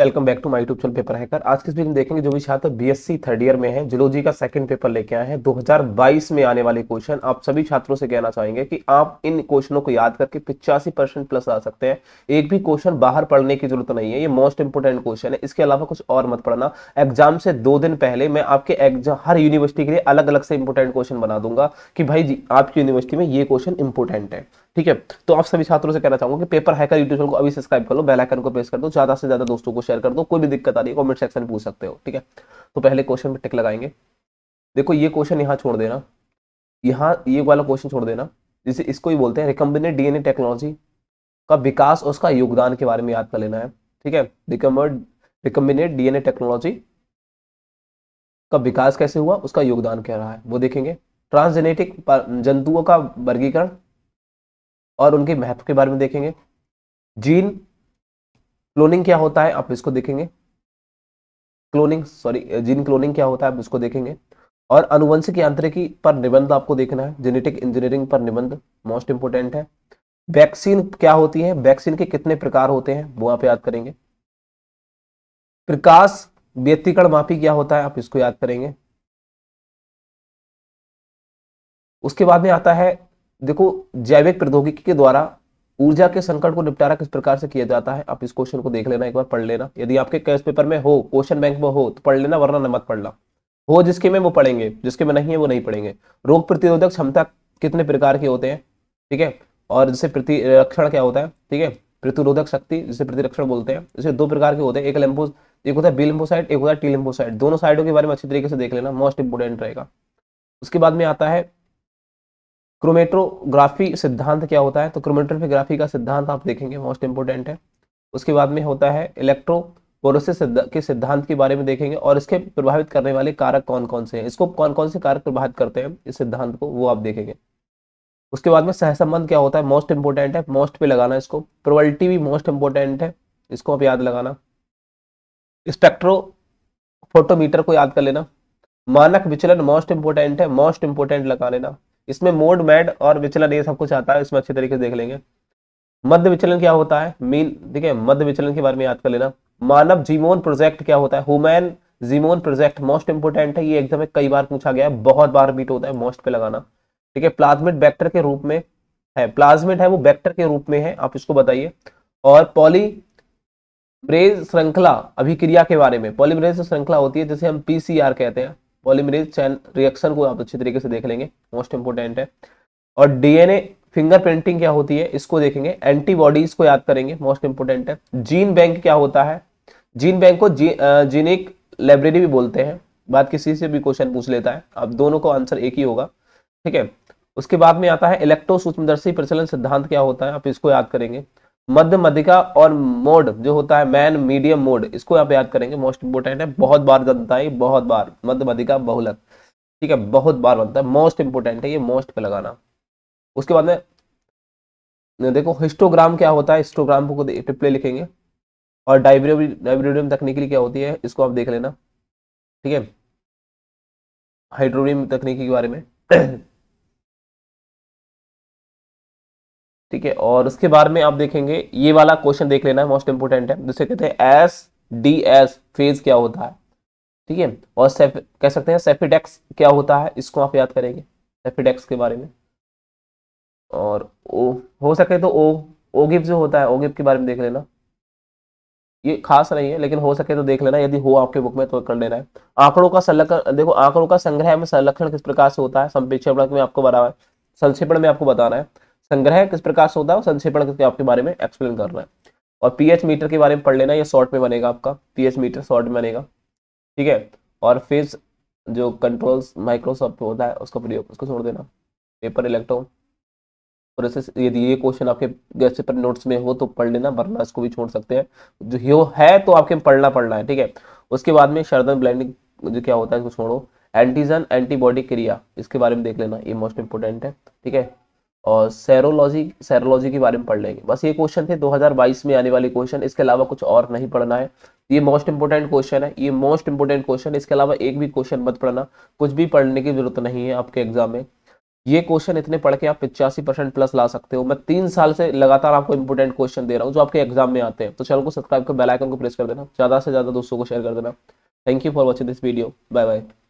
welcome back to my YouTube channel paper hacker आज के इस वीडियो में देखेंगे जो भी छात्र बीएससी थर्ड ईयर में है जुलोजी का सेकंड पेपर लेके आए हैं 2022 में आने वाले क्वेश्चन आप सभी छात्रों से कहना चाहेंगे कि आप इन क्वेश्चनों को याद करके पिचासी परसेंट प्लस आ सकते हैं एक भी क्वेश्चन बाहर पढ़ने की जरूरत नहीं है ये मोस्ट इंपोर्टेंट क्वेश्चन है इसके अलावा कुछ और मत पढ़ना एग्जाम से दो दिन पहले मैं आपके एग्जाम हर यूनिवर्सिटी के लिए अलग अलग से इंपोर्टेंट क्वेश्चन बना दूंगा कि भाई जी आपकी यूनिवर्सिटी में ये क्वेश्चन इंपोर्टेंट है ठीक है तो आप सभी छात्रों से कहना चाहूंगा कि पेपर हैकर यूट्यूब चैनल को अभी सब्सक्राइब कर लो बेल आइकन को प्रेस कर दो ज्यादा से ज्यादा दोस्तों को शेयर कर दो कोई भी दिक्कत आ रही है कॉमेंट सेक्शन में पूछ सकते हो ठीक है तो पहले क्वेश्चन में टिक लगाएंगे देखो ये क्वेश्चन यहाँ छोड़ देना यहाँ ये वाला क्वेश्चन छोड़ देना जिसे इसको ही बोलते हैं रिकम्बिनेट डीएनए टेक्नोलॉजी का विकास और उसका योगदान के बारे में याद कर लेना है ठीक है रिकम्बिनेट डीएनए टेक्नोलॉजी का विकास कैसे हुआ उसका योगदान क्या रहा है वो देखेंगे ट्रांसजेनेटिक जंतुओं का वर्गीकरण और उनके महत्व के बारे में देखेंगे जीन क्लोनिंग क्या होता है आप इसको देखेंगे क्लोनिंग सॉरी जीन क्लोनिंग क्या होता है आप इसको देखेंगे और अनुवंशिक यांत्रिकी पर निबंध आपको देखना है जेनेटिक इंजीनियरिंग पर निबंध मोस्ट इंपोर्टेंट है वैक्सीन क्या होती है वैक्सीन के कितने प्रकार होते हैं वो आप याद करेंगे प्रकाश व्यक्तिकरण मापी क्या होता है आप इसको याद करेंगे उसके बाद में आता है देखो जैविक प्रौद्योगिकी के द्वारा ऊर्जा के संकट को निपटारा किस प्रकार से किया जाता है आप इस क्वेश्चन को देख लेना एक बार पढ़ लेना यदि आपके कैस पेपर में हो क्वेश्चन बैंक में हो तो पढ़ लेना वरना न मत पढ़ना हो जिसके में वो पढ़ेंगे जिसके में नहीं है वो नहीं पढ़ेंगे रोग प्रतिरोधक क्षमता कितने प्रकार के होते हैं ठीक है और जिसे प्रतिरक्षण क्या होता है ठीक है प्रतिरोधक शक्ति जिसे प्रतिरक्षण बोलते हैं इसे दो प्रकार के होते हैं एक लेम्पोस एक होता है बी लिम्फोसाइट एक होता है टी लिम्फोसाइट दोनों साइडों के बारे में अच्छी तरीके से देख लेना मोस्ट इंपोर्टेंट रहेगा उसके बाद में आता है क्रोमेट्रोग्राफी सिद्धांत क्या होता है तो क्रोमेटोग्राफी का सिद्धांत आप देखेंगे मोस्ट इंपोर्टेंट है उसके बाद में होता है इलेक्ट्रो इलेक्ट्रोपोरोसिस के सिद्धांत के बारे में देखेंगे और इसके प्रभावित करने वाले कारक कौन कौन से हैं इसको कौन कौन से कारक प्रभावित करते हैं इस सिद्धांत को वो आप देखेंगे उसके बाद में सहसंबंध क्या होता है मोस्ट इंपोर्टेंट है मोस्ट पे लगाना इसको प्रोवल्टी भी मोस्ट इंपोर्टेंट है इसको आप याद लगाना स्पेक्ट्रो फोटोमीटर को याद कर लेना मानक विचलन मोस्ट इंपोर्टेंट है मोस्ट इंपोर्टेंट लगा लेना इसमें मोड मैड और विचलन ये सब कुछ आता है इसमें अच्छे तरीके से देख लेंगे मध्य विचलन क्या होता है मील ठीक है मध्य विचलन के बारे में याद कर लेना मानव जीमोन प्रोजेक्ट क्या होता है human genome project most important है ये एग्जाम में कई बार पूछा गया है बहुत बार बीट होता है मोस्ट पे लगाना ठीक है प्लाज्मिट बैक्टर के रूप में है प्लाज्मिट है वो बैक्टर के रूप में है आप इसको बताइए और पॉली ब्रेज श्रृंखला अभिक्रिया के बारे में पॉलीब्रेज श्रृंखला होती है जिसे हम पीसीआर कहते हैं पॉलीमरेज चैन रिएक्शन को आप अच्छे तरीके से देख लेंगे मोस्ट इंपोर्टेंट है और डीएनए फिंगरप्रिंटिंग क्या होती है इसको देखेंगे एंटीबॉडीज को याद करेंगे मोस्ट इंपोर्टेंट है जीन बैंक क्या होता है जीन बैंक को जी, जीनिक लाइब्रेरी भी बोलते हैं बात किसी से भी क्वेश्चन पूछ लेता है आप दोनों को आंसर एक ही होगा ठीक है उसके बाद में आता है इलेक्ट्रो सूक्ष्मदर्शी प्रचलन सिद्धांत क्या होता है आप इसको याद करेंगे मध्य मधिका और मोड जो होता है मैन मीडियम मोड इसको आप याद करेंगे मोस्ट इंपोर्टेंट है बहुत बार बनता है बहुत बार मध्य मधिका बहुलक ठीक है बहुत बार बनता है मोस्ट इंपोर्टेंट है ये मोस्ट पे लगाना उसके बाद में देखो हिस्टोग्राम क्या होता है हिस्टोग्राम को टिप्ले लिखेंगे और डाइब्रियो डाइब्रोडियम तकनीकी क्या होती है इसको आप देख लेना ठीक है हाइड्रोडियम तकनीकी के बारे में ठीक है और उसके बाद में आप देखेंगे ये वाला क्वेश्चन देख लेना है मोस्ट इंपोर्टेंट है जिसे कहते हैं एस डी एस फेज क्या होता है ठीक है और सेफ कह सकते हैं सेफिडेक्स क्या होता है इसको आप याद करेंगे सेफिडेक्स के बारे में और ओ हो सके तो ओ ओगिप जो होता है ओगिप के बारे में देख लेना ये खास नहीं है लेकिन हो सके तो देख लेना यदि हो आपके बुक में तो कर लेना है आंकड़ों का संलक्षण देखो आंकड़ों का संग्रह में संलक्षण किस प्रकार से होता है संपेक्षण में आपको बताना है संक्षेपण में आपको बताना है संग्रह किस प्रकार से होता है संक्षेपण करके आपके बारे में एक्सप्लेन करना है और पीएच मीटर के बारे में पढ़ लेना ये शॉर्ट में बनेगा आपका पीएच मीटर शॉर्ट में बनेगा ठीक है और फिर जो कंट्रोल्स माइक्रोसॉफ्ट होता है उसका प्रयोग उसको छोड़ देना पेपर इलेक्ट्रॉन प्रोसेस यदि ये क्वेश्चन आपके गैस पर नोट्स में हो तो पढ़ लेना वरना इसको भी छोड़ सकते हैं जो यो है तो आपके पढ़ना पढ़ना है ठीक है उसके बाद में शर्दन ब्लैंडिंग जो क्या होता है इसको छोड़ो एंटीजन एंटीबॉडी क्रिया इसके बारे में देख लेना ये मोस्ट इंपोर्टेंट है ठीक है और सैरोलॉजी सैरोलॉजी के बारे में पढ़ लेंगे बस ये क्वेश्चन थे 2022 में आने वाले क्वेश्चन इसके अलावा कुछ और नहीं पढ़ना है ये मोस्ट इंपोर्टेंट क्वेश्चन है ये मोस्ट इंपोर्टेंट क्वेश्चन इसके अलावा एक भी क्वेश्चन मत पढ़ना कुछ भी पढ़ने की जरूरत नहीं है आपके एग्जाम में ये क्वेश्चन इतने पढ़ के आप पिचासी परसेंट प्लस ला सकते हो मैं तीन साल से लगातार आपको इंपोर्टेंट क्वेश्चन दे रहा हूँ जो आपके एग्जाम में आते हैं तो चैनल को सब्सक्राइब कर बेलाइकन को प्रेस कर देना ज़्यादा से ज़्यादा दोस्तों को शेयर कर देना thank you for watching this video bye bye